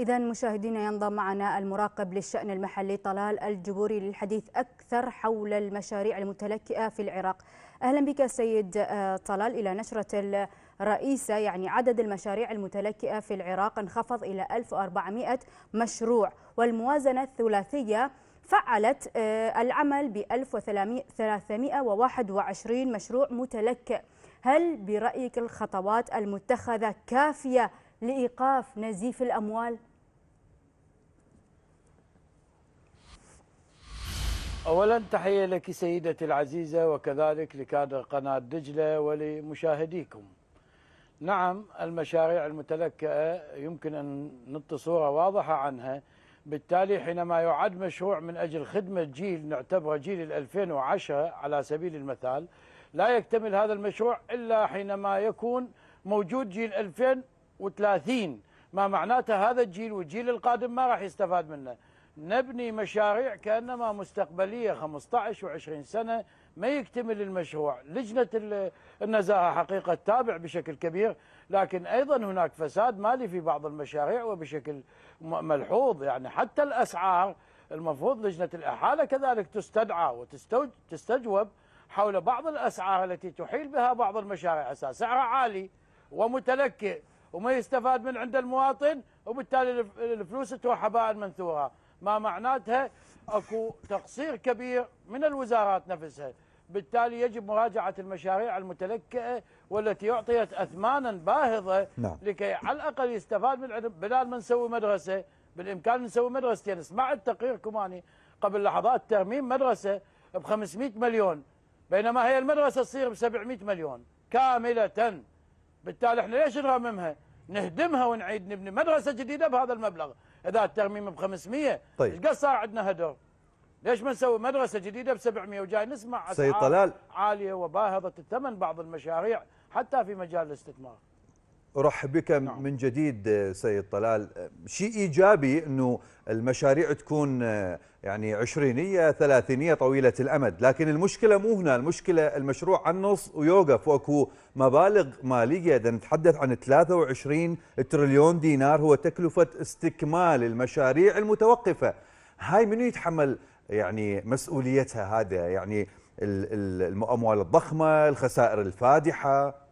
إذا مشاهدينا ينضم معنا المراقب للشأن المحلي طلال الجبوري للحديث أكثر حول المشاريع المتلكئة في العراق أهلا بك سيد آه، طلال إلى نشرة الرئيسة يعني عدد المشاريع المتلكئة في العراق انخفض إلى 1400 مشروع والموازنة الثلاثية فعلت آه، العمل ب 1321 مشروع متلكئ هل برأيك الخطوات المتخذة كافية لإيقاف نزيف الأموال؟ أولا تحية لك سيدتي العزيزة وكذلك لكادر قناة دجلة ولمشاهديكم نعم المشاريع المتلكئة يمكن أن نعطي صورة واضحة عنها بالتالي حينما يعد مشروع من أجل خدمة جيل نعتبره جيل 2010 على سبيل المثال لا يكتمل هذا المشروع إلا حينما يكون موجود جيل 2030 ما معناته هذا الجيل والجيل القادم ما راح يستفاد منه نبني مشاريع كانما مستقبليه 15 و20 سنه ما يكتمل المشروع، لجنه النزاهه حقيقه تابع بشكل كبير، لكن ايضا هناك فساد مالي في بعض المشاريع وبشكل ملحوظ، يعني حتى الاسعار المفروض لجنه الاحاله كذلك تستدعى وتستجوب حول بعض الاسعار التي تحيل بها بعض المشاريع اساس سعرها عالي ومتلكئ وما يستفاد من عند المواطن وبالتالي الفلوس تروح هباء منثورا ما معناتها اكو تقصير كبير من الوزارات نفسها بالتالي يجب مراجعة المشاريع المتلكئة والتي أعطيت أثمانا باهظة نعم. لكي على الأقل يستفاد من العلم بدال ما نسوي مدرسة بالإمكان نسوي مدرستين سمعت تقرير كماني قبل لحظات ترميم مدرسة ب 500 مليون بينما هي المدرسة تصير ب 700 مليون كاملة بالتالي احنا ليش نرممها نهدمها ونعيد نبني مدرسة جديدة بهذا المبلغ اذا الترميم ب 500 طيب ايش قد صار عندنا هدر؟ ليش ما نسوي مدرسه جديده ب 700 وجاي نسمع سيد طلال عاليه وباهظه الثمن بعض المشاريع حتى في مجال الاستثمار ارحب بك نعم. من جديد سيد طلال شيء ايجابي انه المشاريع تكون يعني عشرينيه ثلاثينيه طويله الامد لكن المشكله مو هنا المشكله المشروع على النص ويوقف واكو مبالغ ماليه إذا نتحدث عن 23 تريليون دينار هو تكلفه استكمال المشاريع المتوقفه هاي منو يتحمل يعني مسؤوليتها هذا يعني الاموال الضخمه الخسائر الفادحه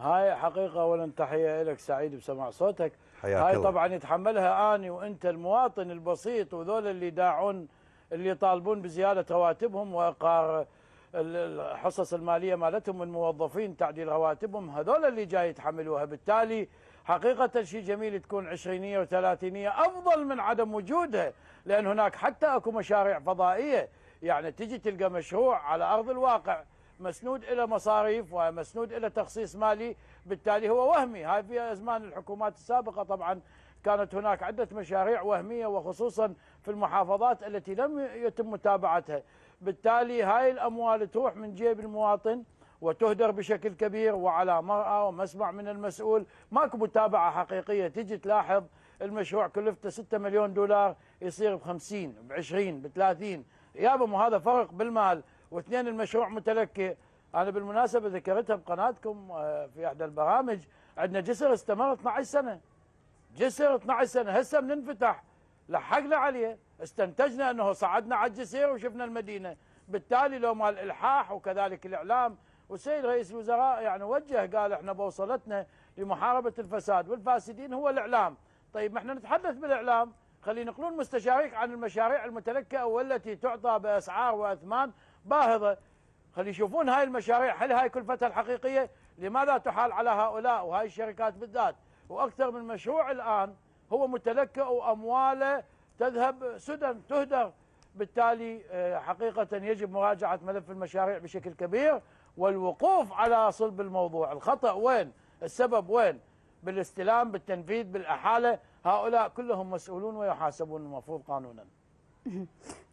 هاي حقيقة أولا تحية لك سعيد بسماع صوتك هاي الله. طبعا يتحملها أني وأنت المواطن البسيط وذول اللي داعون اللي يطالبون بزيادة رواتبهم وقار الحصص المالية مالتهم من موظفين تعديل رواتبهم هذول اللي جاي يتحملوها بالتالي حقيقة شيء جميل تكون عشرينية وثلاثينية أفضل من عدم وجودها لأن هناك حتى أكو مشاريع فضائية يعني تجي تلقى مشروع على أرض الواقع مسنود إلى مصاريف ومسنود إلى تخصيص مالي بالتالي هو وهمي هاي في أزمان الحكومات السابقة طبعا كانت هناك عدة مشاريع وهمية وخصوصا في المحافظات التي لم يتم متابعتها بالتالي هاي الأموال تروح من جيب المواطن وتهدر بشكل كبير وعلى مرأة ومسمع من المسؤول ماكو متابعة حقيقية تجي تلاحظ المشروع كلفته 6 مليون دولار يصير ب 50 ب 20 ب 30 يا مو هذا فرق بالمال واثنين المشروع متلكي انا بالمناسبه ذكرتها بقناتكم آه، في احدى البرامج عندنا جسر استمر 12 سنه جسر 12 سنه هسه بننفتح لحقنا عليه استنتجنا انه صعدنا على الجسير وشفنا المدينه بالتالي لو مال الالحاح وكذلك الاعلام والسيد رئيس الوزراء يعني وجه قال احنا بوصلتنا لمحاربه الفساد والفاسدين هو الاعلام طيب ما احنا نتحدث بالاعلام خلينا ينقلون مستشاريك عن المشاريع المتلكئه والتي تعطى باسعار واثمان باهظة خلي يشوفون هاي المشاريع هل هاي كلفتها الحقيقية لماذا تحال على هؤلاء وهاي الشركات بالذات وأكثر من مشروع الآن هو متلكأ وأمواله تذهب سدى تهدر بالتالي آه، حقيقة يجب مراجعة ملف المشاريع بشكل كبير والوقوف على صلب الموضوع الخطأ وين السبب وين بالاستلام بالتنفيذ بالأحالة هؤلاء كلهم مسؤولون ويحاسبون المفروض قانونا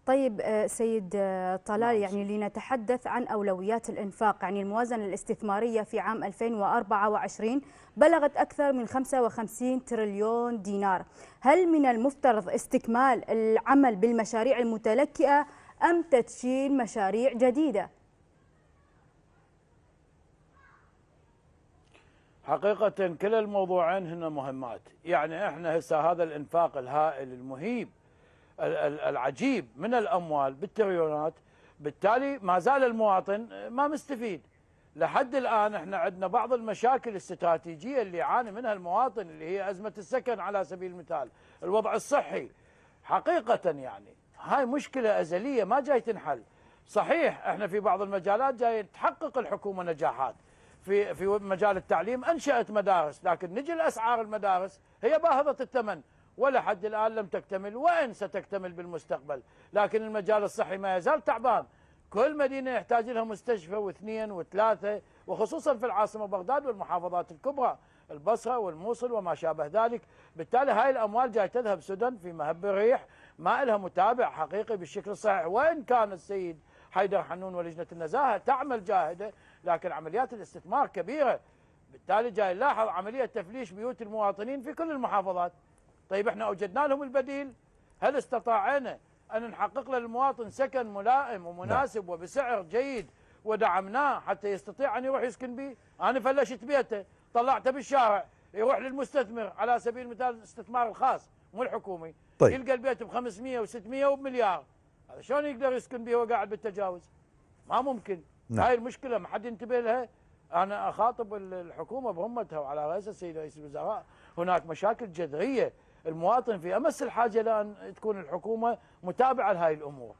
طيب آه، سيد آه، طلال نعم، يعني لنتحدث عن أولويات الإنفاق يعني الموازنة الاستثمارية في عام 2024 بلغت أكثر من 55 تريليون دينار هل من المفترض استكمال العمل بالمشاريع المتلكئة أم تدشين مشاريع جديدة؟ حقيقة كلا الموضوعين هنا مهمات يعني احنا هسه هذا الانفاق الهائل المهيب العجيب من الأموال بالتريليونات بالتالي ما زال المواطن ما مستفيد لحد الآن احنا عندنا بعض المشاكل الاستراتيجية اللي يعاني منها المواطن اللي هي أزمة السكن على سبيل المثال الوضع الصحي حقيقة يعني هاي مشكلة أزلية ما جاي تنحل صحيح احنا في بعض المجالات جاي تحقق الحكومة نجاحات في في مجال التعليم انشات مدارس لكن نجي لاسعار المدارس هي باهظه الثمن ولحد الآن لم تكتمل وإن ستكتمل بالمستقبل لكن المجال الصحي ما يزال تعبان كل مدينة يحتاج لها مستشفى واثنين وثلاثة وخصوصا في العاصمة بغداد والمحافظات الكبرى البصرة والموصل وما شابه ذلك بالتالي هاي الأموال جاي تذهب سدن في مهب الريح ما لها متابع حقيقي بالشكل الصحيح وإن كان السيد حيدر حنون ولجنة النزاهة تعمل جاهدة لكن عمليات الاستثمار كبيرة بالتالي جاي نلاحظ عملية تفليش بيوت المواطنين في كل المحافظات طيب احنا أوجدنا لهم البديل هل استطاعنا أن نحقق للمواطن سكن ملائم ومناسب نعم. وبسعر جيد ودعمناه حتى يستطيع أن يروح يسكن به أنا فلشت بيته طلعته بالشارع يروح للمستثمر على سبيل المثال الاستثمار الخاص مو الحكومي طيب. يلقى البيت ب 500 و600 وبمليار هذا شلون يقدر يسكن به وقاعد بالتجاوز ما ممكن نعم. هاي المشكله ما حد ينتبه لها انا اخاطب الحكومه بهمتها وعلى راسها السيد رئيس الوزراء هناك مشاكل جذريه المواطن في امس الحاجه لان تكون الحكومه متابعه لهي الامور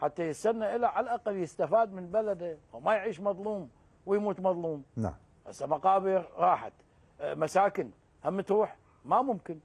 حتى يستنى إلى على الاقل يستفاد من بلده وما يعيش مظلوم ويموت مظلوم نعم هسه مقابر راحت أه، مساكن هم تروح ما ممكن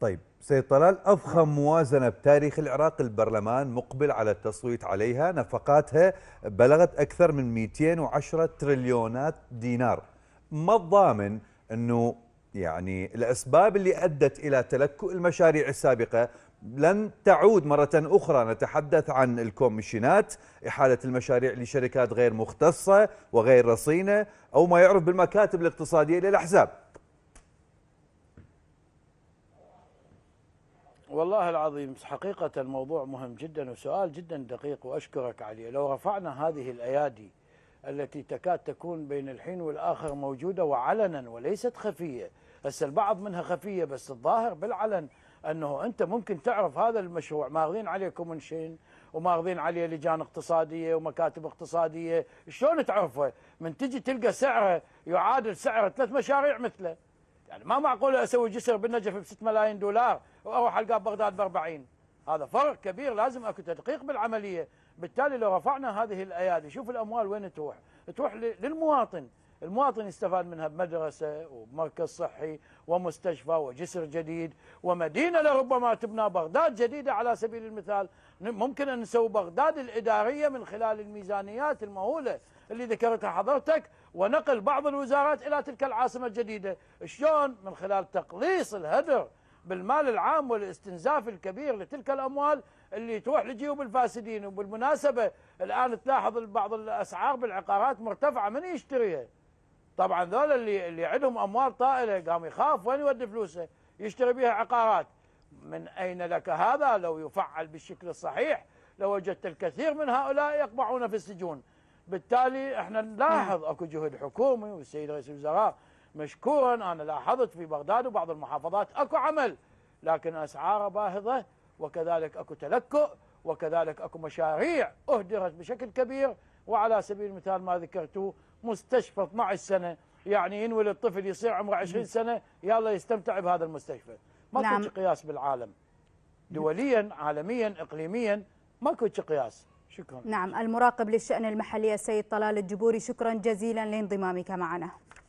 طيب سيد طلال أضخم موازنة بتاريخ العراق البرلمان مقبل على التصويت عليها نفقاتها بلغت أكثر من 210 تريليونات دينار ما الضامن أنه يعني الأسباب اللي أدت إلى تلكؤ المشاريع السابقة لن تعود مرة أخرى نتحدث عن الكوميشينات إحالة المشاريع لشركات غير مختصة وغير رصينة أو ما يعرف بالمكاتب الاقتصادية للأحزاب والله العظيم حقيقة الموضوع مهم جدا وسؤال جدا دقيق وأشكرك عليه لو رفعنا هذه الأيادي التي تكاد تكون بين الحين والآخر موجودة وعلنا وليست خفية هسه البعض منها خفية بس الظاهر بالعلن أنه أنت ممكن تعرف هذا المشروع ماخذين عليه كومنشين وماخذين عليه لجان اقتصادية ومكاتب اقتصادية شلون تعرفه من تجي تلقى سعره يعادل سعر ثلاث مشاريع مثله يعني ما معقول أسوي جسر بالنجف ب 6 ملايين دولار وأروح ألقاه بغداد ب 40 هذا فرق كبير لازم أكو تدقيق بالعملية بالتالي لو رفعنا هذه الايادي شوف الاموال وين تروح تروح للمواطن المواطن يستفاد منها بمدرسة ومركز صحي ومستشفى وجسر جديد ومدينة لربما تبنى بغداد جديدة على سبيل المثال ممكن أن نسوي بغداد الإدارية من خلال الميزانيات المهولة اللي ذكرتها حضرتك ونقل بعض الوزارات إلى تلك العاصمة الجديدة شلون من خلال تقليص الهدر بالمال العام والاستنزاف الكبير لتلك الأموال اللي تروح لجيوب الفاسدين وبالمناسبة الآن تلاحظ بعض الأسعار بالعقارات مرتفعة من يشتريها طبعا ذول اللي اللي عندهم أموال طائلة قام يخاف وين يودي فلوسه يشتري بها عقارات من أين لك هذا لو يفعل بالشكل الصحيح لوجدت الكثير من هؤلاء يقبعون في السجون بالتالي احنا نلاحظ اكو جهد حكومي والسيد رئيس الوزراء مشكورا انا لاحظت في بغداد وبعض المحافظات اكو عمل لكن اسعاره باهظه وكذلك أكو تلكؤ وكذلك أكو مشاريع أهدرت بشكل كبير وعلى سبيل المثال ما ذكرته مستشفى 12 سنة يعني ينولد الطفل يصير عمره 20 سنة يلا يستمتع بهذا المستشفى ما نعم. قياس بالعالم دوليا عالميا إقليميا ما قياس شكرا نعم المراقب للشأن المحلي السيد طلال الجبوري شكرا جزيلا لانضمامك معنا